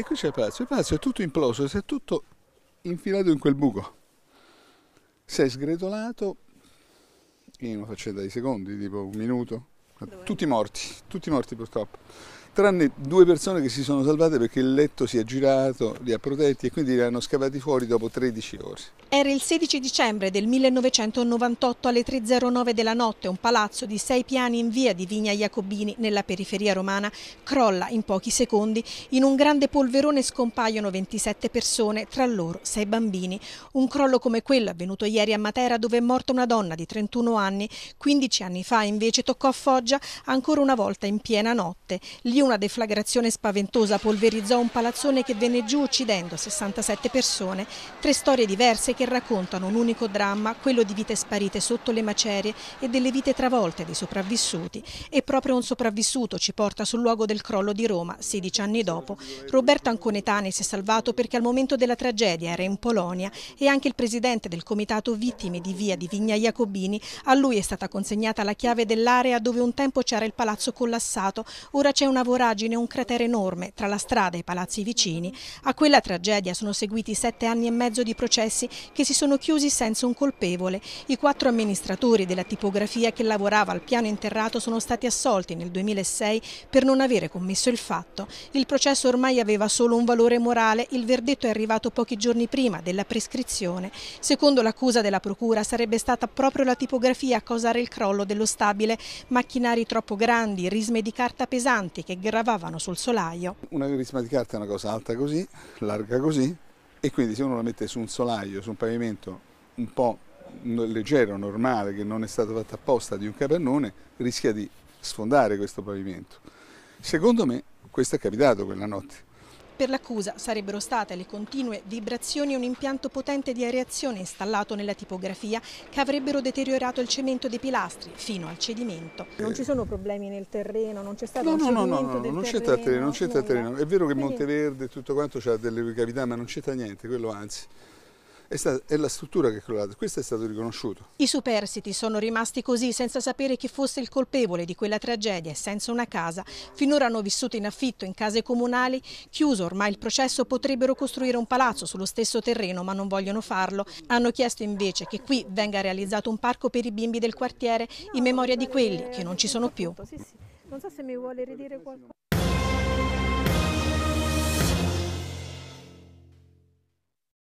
E qui c'è il palazzo, il palazzo è tutto imploso, si è tutto infilato in quel buco. Si è sgretolato in una faccenda di secondi, tipo un minuto. Dove? Tutti morti, tutti morti purtroppo tranne due persone che si sono salvate perché il letto si è girato, li ha protetti e quindi li hanno scavati fuori dopo 13 ore. Era il 16 dicembre del 1998 alle 3.09 della notte un palazzo di sei piani in via di Vigna Jacobini nella periferia romana crolla in pochi secondi. In un grande polverone scompaiono 27 persone, tra loro sei bambini. Un crollo come quello avvenuto ieri a Matera dove è morta una donna di 31 anni, 15 anni fa invece toccò a Foggia ancora una volta in piena notte. Gli una deflagrazione spaventosa polverizzò un palazzone che venne giù uccidendo 67 persone, tre storie diverse che raccontano un unico dramma, quello di vite sparite sotto le macerie e delle vite travolte dei sopravvissuti. E proprio un sopravvissuto ci porta sul luogo del crollo di Roma, 16 anni dopo. Roberto Anconetani si è salvato perché al momento della tragedia era in Polonia e anche il presidente del comitato vittime di via di Vigna Jacobini, a lui è stata consegnata la chiave dell'area dove un tempo c'era il palazzo collassato, ora c'è una voce voragine un cratere enorme tra la strada e i palazzi vicini. A quella tragedia sono seguiti sette anni e mezzo di processi che si sono chiusi senza un colpevole. I quattro amministratori della tipografia che lavorava al piano interrato sono stati assolti nel 2006 per non avere commesso il fatto. Il processo ormai aveva solo un valore morale, il verdetto è arrivato pochi giorni prima della prescrizione. Secondo l'accusa della procura sarebbe stata proprio la tipografia a causare il crollo dello stabile, macchinari troppo grandi, risme di carta pesanti che gravavano sul solaio. Una risma di carta è una cosa alta così, larga così e quindi se uno la mette su un solaio, su un pavimento un po' leggero, normale, che non è stato fatto apposta di un capannone, rischia di sfondare questo pavimento. Secondo me questo è capitato quella notte. Per l'accusa sarebbero state le continue vibrazioni e un impianto potente di areazione installato nella tipografia che avrebbero deteriorato il cemento dei pilastri fino al cedimento. Non ci sono problemi nel terreno, non c'è stato no, un no, cedimento no, no, no, non c'è terreno, terreno, terreno, È vero che Monteverde e tutto quanto ha delle cavità, ma non c'è niente, quello anzi è, stata, è la struttura che è crollata, questo è stato riconosciuto. I superstiti sono rimasti così senza sapere chi fosse il colpevole di quella tragedia e senza una casa. Finora hanno vissuto in affitto in case comunali, chiuso ormai il processo potrebbero costruire un palazzo sullo stesso terreno ma non vogliono farlo. Hanno chiesto invece che qui venga realizzato un parco per i bimbi del quartiere in memoria di quelli che non ci sono più. Non so se mi vuole ridire qualcosa.